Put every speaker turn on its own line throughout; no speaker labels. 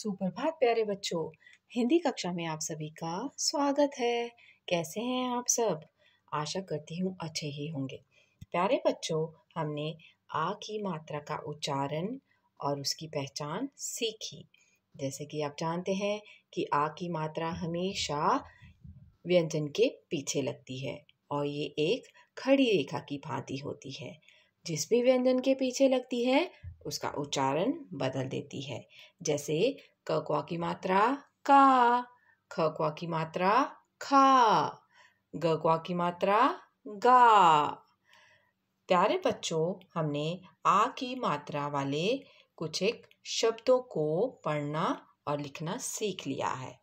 सुप्रभात प्यारे बच्चों हिंदी कक्षा में आप सभी का स्वागत है कैसे हैं आप सब आशा करती हूँ अच्छे ही होंगे प्यारे बच्चों हमने आ की मात्रा का उच्चारण और उसकी पहचान सीखी जैसे कि आप जानते हैं कि आ की मात्रा हमेशा व्यंजन के पीछे लगती है और ये एक खड़ी रेखा की भांति होती है जिस भी व्यंजन के पीछे लगती है उसका उच्चारण बदल देती है जैसे क क्वा की मात्रा का ख क्वा की मात्रा खा ग क्वा की मात्रा गा प्यारे बच्चों हमने आ की मात्रा वाले कुछ एक शब्दों को पढ़ना और लिखना सीख लिया है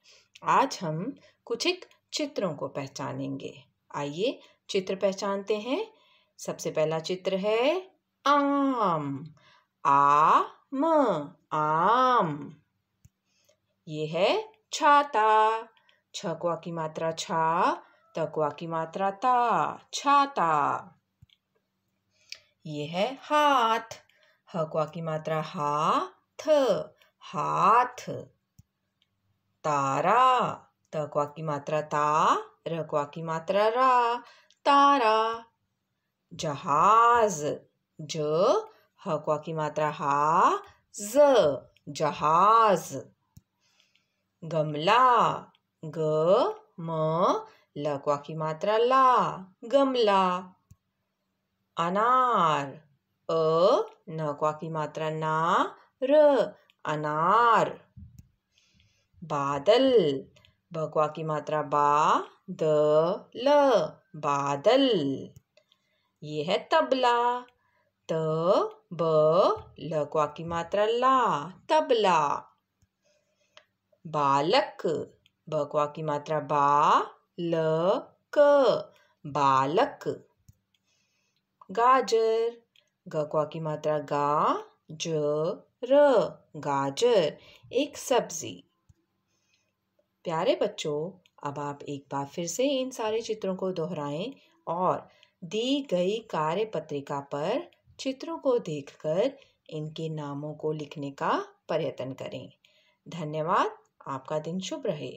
आज हम कुछ एक चित्रों को पहचानेंगे आइए चित्र पहचानते हैं सबसे पहला चित्र है आम आ म आम ये है छाता क्वा की मात्रा छा क्वा की मात्रा ता छाता ये है हाथ क्वा की मात्रा हा थ हाथ तारा क्वा की मात्रा ता क्वा की मात्रा रा तारा जहाज ज हवा की मात्रा हा ज जहाज गमला ग म लकवा की मात्रा ला गमला अनार अ नकवा की मात्रा ना र अनार बादल भगवा की मात्रा बा द ल बादल ये है तबला त ब ल क्वा की मात्रा ला तबला बालक ब क्वा की मात्रा बा ल क बालक गाजर ग क्वा की मात्रा गा ज र गाजर एक सब्जी प्यारे बच्चों अब आप एक बार फिर से इन सारे चित्रों को दोहराएं और दी गई कार्य पत्रिका पर चित्रों को देखकर इनके नामों को लिखने का प्रयत्न करें धन्यवाद आपका दिन शुभ रहे